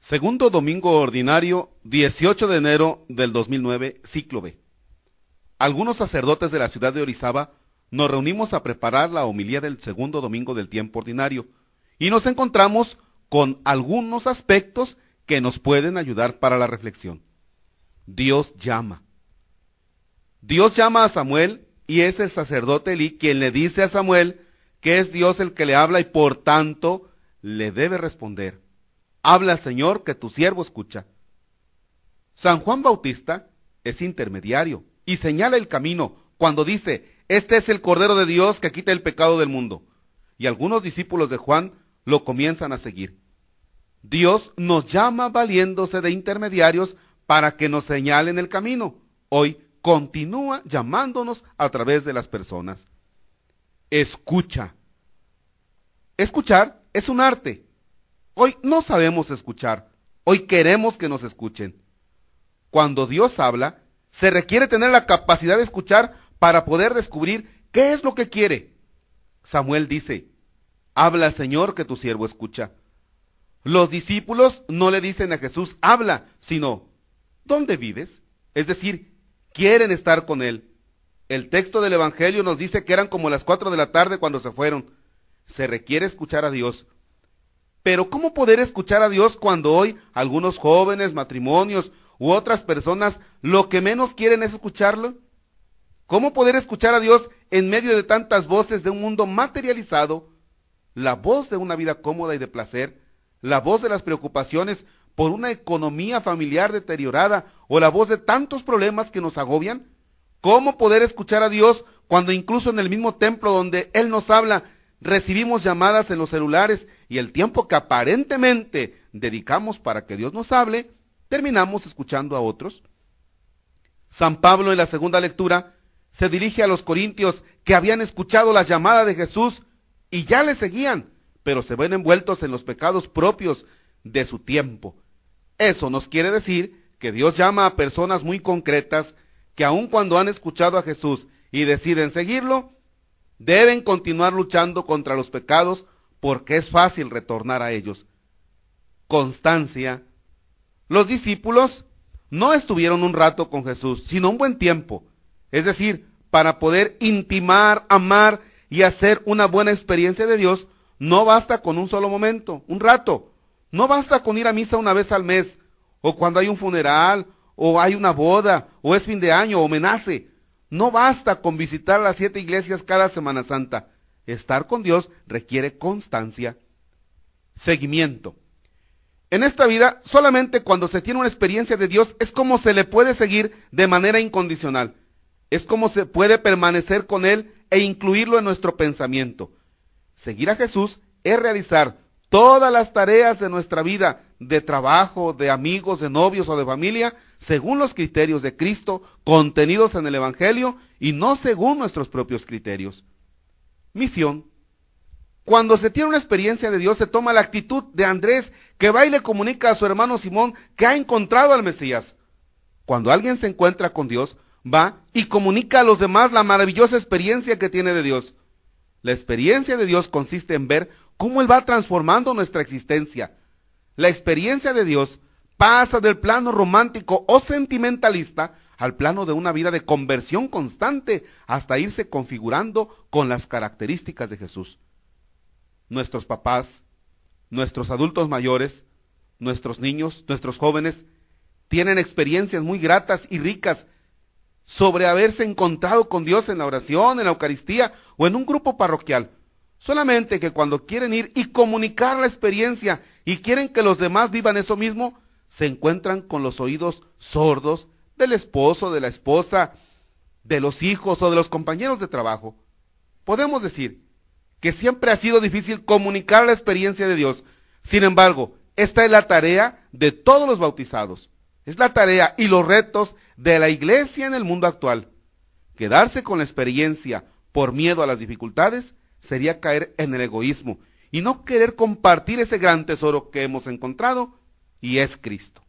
Segundo domingo ordinario, 18 de enero del 2009, ciclo B. Algunos sacerdotes de la ciudad de Orizaba nos reunimos a preparar la homilía del segundo domingo del tiempo ordinario y nos encontramos con algunos aspectos que nos pueden ayudar para la reflexión. Dios llama. Dios llama a Samuel y es el sacerdote Eli quien le dice a Samuel que es Dios el que le habla y por tanto le debe responder. Habla, Señor, que tu siervo escucha. San Juan Bautista es intermediario y señala el camino cuando dice, este es el Cordero de Dios que quita el pecado del mundo. Y algunos discípulos de Juan lo comienzan a seguir. Dios nos llama valiéndose de intermediarios para que nos señalen el camino. Hoy continúa llamándonos a través de las personas. Escucha. Escuchar es un arte, Hoy no sabemos escuchar. Hoy queremos que nos escuchen. Cuando Dios habla, se requiere tener la capacidad de escuchar para poder descubrir qué es lo que quiere. Samuel dice, habla Señor que tu siervo escucha. Los discípulos no le dicen a Jesús, habla, sino, ¿dónde vives? Es decir, quieren estar con él. El texto del Evangelio nos dice que eran como las cuatro de la tarde cuando se fueron. Se requiere escuchar a Dios pero ¿cómo poder escuchar a Dios cuando hoy algunos jóvenes, matrimonios u otras personas lo que menos quieren es escucharlo? ¿Cómo poder escuchar a Dios en medio de tantas voces de un mundo materializado, la voz de una vida cómoda y de placer, la voz de las preocupaciones por una economía familiar deteriorada o la voz de tantos problemas que nos agobian? ¿Cómo poder escuchar a Dios cuando incluso en el mismo templo donde Él nos habla recibimos llamadas en los celulares y el tiempo que aparentemente dedicamos para que Dios nos hable, terminamos escuchando a otros. San Pablo en la segunda lectura se dirige a los corintios que habían escuchado la llamada de Jesús y ya le seguían, pero se ven envueltos en los pecados propios de su tiempo. Eso nos quiere decir que Dios llama a personas muy concretas que aun cuando han escuchado a Jesús y deciden seguirlo, deben continuar luchando contra los pecados porque es fácil retornar a ellos. Constancia. Los discípulos no estuvieron un rato con Jesús, sino un buen tiempo. Es decir, para poder intimar, amar y hacer una buena experiencia de Dios, no basta con un solo momento, un rato. No basta con ir a misa una vez al mes, o cuando hay un funeral, o hay una boda, o es fin de año, o menace. No basta con visitar las siete iglesias cada Semana Santa. Estar con Dios requiere constancia. Seguimiento. En esta vida, solamente cuando se tiene una experiencia de Dios es como se le puede seguir de manera incondicional. Es como se puede permanecer con Él e incluirlo en nuestro pensamiento. Seguir a Jesús es realizar Todas las tareas de nuestra vida, de trabajo, de amigos, de novios o de familia, según los criterios de Cristo contenidos en el Evangelio y no según nuestros propios criterios. Misión. Cuando se tiene una experiencia de Dios, se toma la actitud de Andrés que va y le comunica a su hermano Simón que ha encontrado al Mesías. Cuando alguien se encuentra con Dios, va y comunica a los demás la maravillosa experiencia que tiene de Dios. La experiencia de Dios consiste en ver cómo Él va transformando nuestra existencia. La experiencia de Dios pasa del plano romántico o sentimentalista al plano de una vida de conversión constante hasta irse configurando con las características de Jesús. Nuestros papás, nuestros adultos mayores, nuestros niños, nuestros jóvenes, tienen experiencias muy gratas y ricas sobre haberse encontrado con Dios en la oración, en la Eucaristía o en un grupo parroquial. Solamente que cuando quieren ir y comunicar la experiencia y quieren que los demás vivan eso mismo, se encuentran con los oídos sordos del esposo, de la esposa, de los hijos o de los compañeros de trabajo. Podemos decir que siempre ha sido difícil comunicar la experiencia de Dios. Sin embargo, esta es la tarea de todos los bautizados. Es la tarea y los retos de la iglesia en el mundo actual. Quedarse con la experiencia por miedo a las dificultades sería caer en el egoísmo y no querer compartir ese gran tesoro que hemos encontrado y es Cristo.